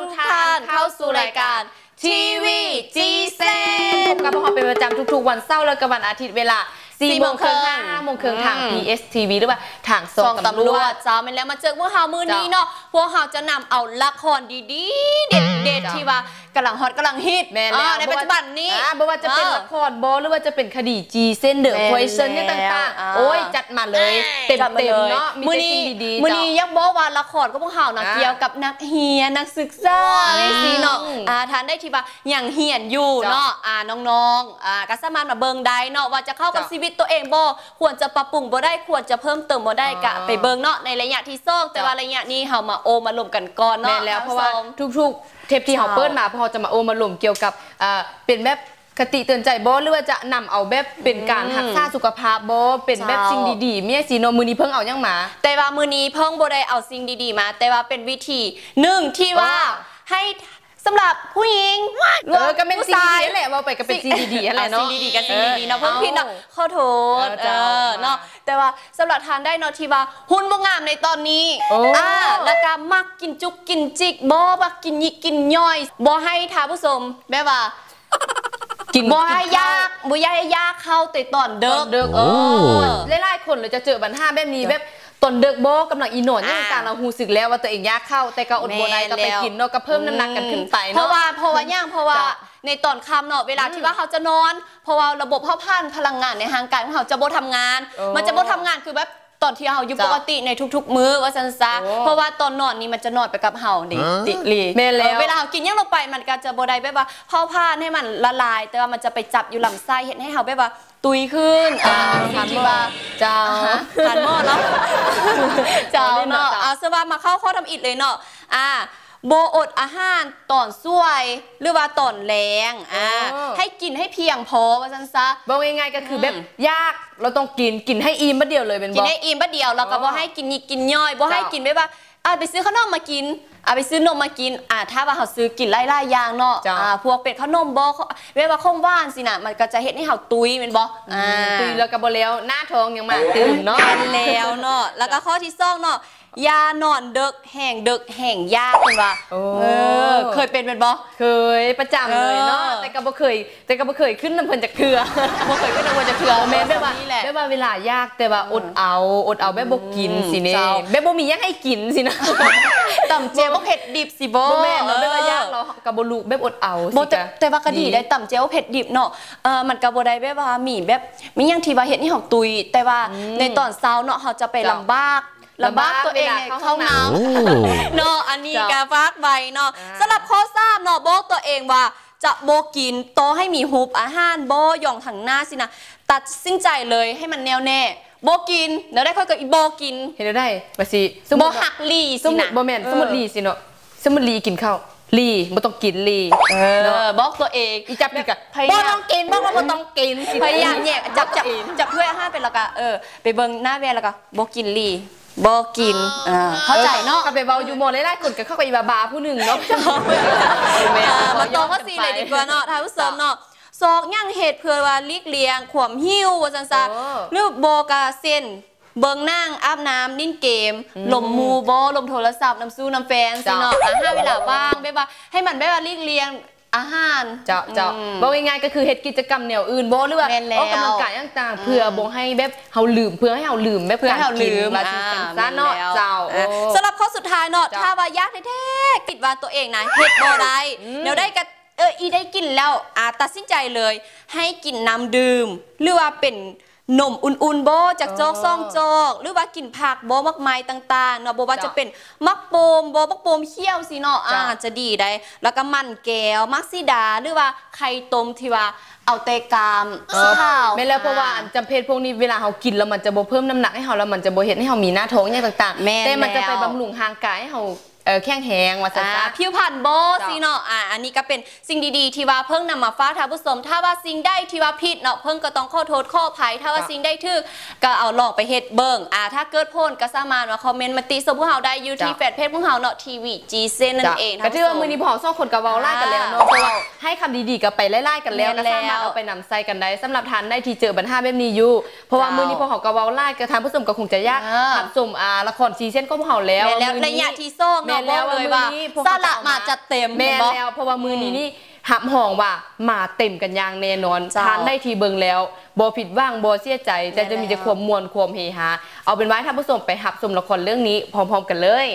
ทุกท่านเข้าสู่รายการทีวีจีเซนกับพวกเราเป็นประจำทุก ๆ วันเสาร์และกับวันอาทิตย์เวลา4โมงครึ่ง5โมงครึ่งทาง PSTV หรือว่าทางซองตำรวจจ้ามันแล้วมาเจอพวกเรามือนี้เนาะพวกเราจะนำเอาละครดี ๆ เด็ด ๆ ที่ว่ากำลังฮอตกำลังฮิตแม่แล้วในปัจจุบันนี้บ่ว่าจะเป็นละครบอหรือว่าจะเป็นคดีจีเส้นเดอ์คอยเซนนี่ต่างๆ โอ้ยจัดมาเลยเต็มเต็มเนาะมือนี้มือนี้ยังบอว่าละครก็พวกข่าวนะเกี่ยวกับนักเฮียนนักศึกษาสีเนาะาทานได้ทีว่าอย่างเฮียนอยู่เนาะน้องๆกัสมานมาเบิงได้เนาะว่าจะเข้ากับชีวิตตัวเองบอควรจะปรับปรุงบอได้ควรจะเพิ่มเติมบอได้กะไปเบิงเนาะในระยะที่ซ่อง แต่ว่าระยะนี้เฮามาโอมาลมกันก่อนเนาะแล้วเพราะว่าทุกๆเทปที่เขาเปิดมาพอจะมาโอมาหลุมเกี่ยวกับเป็นแบบคติเตือนใจบหรือว่าจะนำเอาแบบ เป็นการหักษาสุขภาพบเป็นแบบสิ่งดีๆ เมียสีนมือนี้เพิ่งเอายังมา แต่ว่ามือนี้เพิ่งโบได้เอาสิ่งดีๆมา แต่ว่าเป็นวิธีหนึ่งที่ว่าให้สำหรับผู้หญิงรออก็เป็นซีดีแหละว่าไปก็เป็นซีดีแหละเนาะ ซีดีกับซีดีเนาะเพิ่งพิ่เนาะ ขอโทษ เออเนาะแต่ว่าสำหรับทานได้เนาะที่ว่า หุ่นบ่งามในตอนนี้อ่าแล้วก็มักกินจุกกินจิกบ่มักกินยิกกินย่อยบ่ให้ทาผู้ชมแม่ว่า กินบ่ให้ยากบ่ให้ยากเข้าแต่ตอนเดิมเดิมเออหลายๆ คนเลยจะเจอปัญหาแบบนี้แบบนเดือกโบกำลังอีโหนดยังการเราหูสึกแล้วว่าตัวเองยากเข้า แต่ก็อดโบได้ก็ไปกินเนาะก็เพิ่มน้ำหนักกันขึ้นไปเนาะเพราะว่าเพราะว่าย่างเพราะว่าในตอนคำเนาะเวลาที่ว่าเขาจะนอน เพราะว่าระบบเผาผลาญพลังงานในทางกายของเขาจะโบทำงาน มันจะโบทำงานคือแบบตอนที่เฮาอยู่ปกติในทุก ๆ มื้อว่าซันซะเพราะว่าตอนนอนนี่มันจะนอนไปกับเฮาดิติลีเมล้วเวลาเฮากินยังลงไปมันก็จะบ่ได้แบบว่าเผาผ่านให้มันละลาย แต่ว่ามันจะไปจับอยู่ลำไส้เห็นให้เฮาแบบว่า ตุยขึ้นอ่าทีนว่าเจ้าทานหม้อเนาะเจ้าเนาะเอาซะว่ามาเข้าข้อทำอิดเลยเนาะ อ่าโบอดอาหารตอนซ่วยหรือว่าตอนแรงอ่าให้กินให้เพียงพอว่าซันซะบอกง่ายๆก็คือแบบยากเราต้องกินกินให้อิ่มบัดเดียวเลยเป็นบอกินให้อิ่มบัดเดียวเราก็บกให้กินนีดกินย่อยบกให้กินไม่ว่าอาไปซื้อข้าวนมมากินอาไปซื้อนมมากินอ่า ถ้าว่าเขาซื้อกินไล่ไล่ยางเนาะอ่าพวกเป็ดข้าวนมบอกเว่าข้องว่านสินะมันก็จะเห็ดให้เขาตุยเป็นบออ่าตุยแล้วกับบแล้วหน้าท้องยังมาตื่นเนาะแล้วเนาะแล้วก็ข้อที่สองเนาะยานอนเด็กแห่งเด็กแห่งยากคุณว่เออเคยเป็นเป็นบสเคยประจำเลยเนาะ แต่ก็บ่เคย แต่ก็บ่เคยขึ้นน้ำพันจากเถื่อบ่เคยขึ้นน้ำพันจากเถื่อแม่แบบว่าแบบแ่บเวลายากแต่ว่าอดเอา อดเอาแบบบ่กินสิเน่แบบบ่มียังให้กินสินะต่ำเจลบ่เผ็ดดิบสิบ่แม่เนาะแบบ่ยากเนาะกับบ่ลูกแบบอดเอาสิจ้ะแต่ว่ากะดีได้ต่ำเจลเผ็ดดิบเนาะ เออมันก็บ่ได้แบบว่ามีแบบมียังที่ว่าเฮ็ดให้เฮาตุยแต่ว่าในตอนเช้าเนาะเฮาจะไปลำบากระบากตัวเองเข้าน้ำเนาะอันนี้กาฟากใบเนาะสำหรับข้อทราบเนาะบอกตัวเองว่า จะโบกินโตให้มีฮุบอาหารโบย่องถังหน้าสินะตัดสินใจเลยให้มันแน่วแน่โบกินแล้วได้ค่อยกบอีโบกินเห็นได้หาสิโบหักลีสินะโบแมนสมุดลีสินะสมุดลีกินข้าวลีบต้องกินลีเออบอกตัวเองอีจับอีกอะบต้องกินบอกว่าบต้องกินพยายามแยกจับจับจับเพื่อให้เป็นแล้วก็เออไปเบิ้งหน้าแวแล้วก็โบกินลีบอกิน เข้าใจเนาะกับไปเบาอยู่หมดเลยได้กดกับเข้าไปบาบาผู้หนึ่งเนาะมาตอข้อสี่เลยดีกว่าเนาะท้ายผเสริมเนาะซอกย่างเหตุเพื่อว่าลิกเลียง ขวมหิ้ววัจันซาหรือโบกาเซนเบิงนั่งอาบน้ำนิ่นเกม ลมมูโบลมโทรศัพท์น้ำซูน้ำแฟนสิเนาะห้าเวลาว่างแบบว่า ให้มันแบบว่าลิกเลียงอาหารเจ้าเจ้าบอกง่ายๆก็คือเฮ็ดกิจกรรมแนวอื่นโบหรือว่าออกกำลังกายต่างๆเพื่อบ่ให้แบบเฮาลืมเพื่อให้เฮาลืมแบบเพื่อให้เฮาลืมซะเนาะเจ้าสำหรับข้อสุดท้ายเนาะถ้าว่ายากแท้ๆกิดว่าตัวเองนะเฮ็ดบ่ได้๋ยวได้ก็เอออีได้กินแล้วอาตัดสินใจเลย ให้กินน้ำดื่มหรือว่าเป็นนมอุ่นๆโบจากโจกซองโจกหรือว่ากินผักโบมากมายต่างๆเนาะโบว่าจะเป็นมักโปมโบมักโปมเขี้ยวสิเนาะอ่าจะดีได้ แล้วก็มันแก้วมักซิดาหรือว่าไข่ต้มที่ว่าเอาเตกามข้าวไม่แล้วเพราะว่าจำเพศพวกนี้เวลาเขากินแล้วมันจะโบเพิ่มน้ำหนักให้เขาแล้วมันจะโบเห็นให้เขามีหน้าท้องเนี่ยต่างๆแต่มันจะไปบำรุงทางกายให้เขาเออแข้งแหงมาซกผิวผัานโบสีเนาะอ่าอันนี้ก็เป็นสิ่งดีๆที่ว่าเพิ่งนำมาฟ้าทาผู้สม ถ้าว่าสิ่งได้ที่ว่าผิดเนาะเพิ่งก็ต้องขอโทษข้อภัยถ้าว่าสิ่งได้ถึกก็เอาลองไปเฮ็ดเบิ่งอ่าถ้าเกิดพ้นก็สามารถมาคอมเมนต์มาตีสมผู้เฮาได้อยู่ที่แฟนเพจผู้เฮาเนาะทีวีจีเซนนั่นเองก็ถือว่ามื้อนี้พอสองคนก็เว้าไล่กันแล้วเนาะเพราะว่าให้คำดีๆก็ไปไล่ๆกันแล้วนะสามารถเอาไปนำใส่กันได้สำหรับทานได้ที่เจอปัญหาแบบนี้อยู่เพราะว่ามื้อนี้พอเฮาก็เว้าไล่กบทานผู้ชมก็คงจะยากำสมอ่าละครซีเซนก็พเฮาแล้วแล้วระยะที่2เนแล้วเลยว่าสละมาจัดเต็มแม่แล้วเพราะว่ามือนี้นี่หับห่องว่ามาเต็มกันย่างแน่นอนทานได้ทีเบิงแล้วบอผิดว่างบอเสียใจแต่จะมีแต่ความมวลความเฮฮาเอาเป็นว่าถ้าผู้ชมไปหับสมละครเรื่องนี้พร้อม ๆกันเลย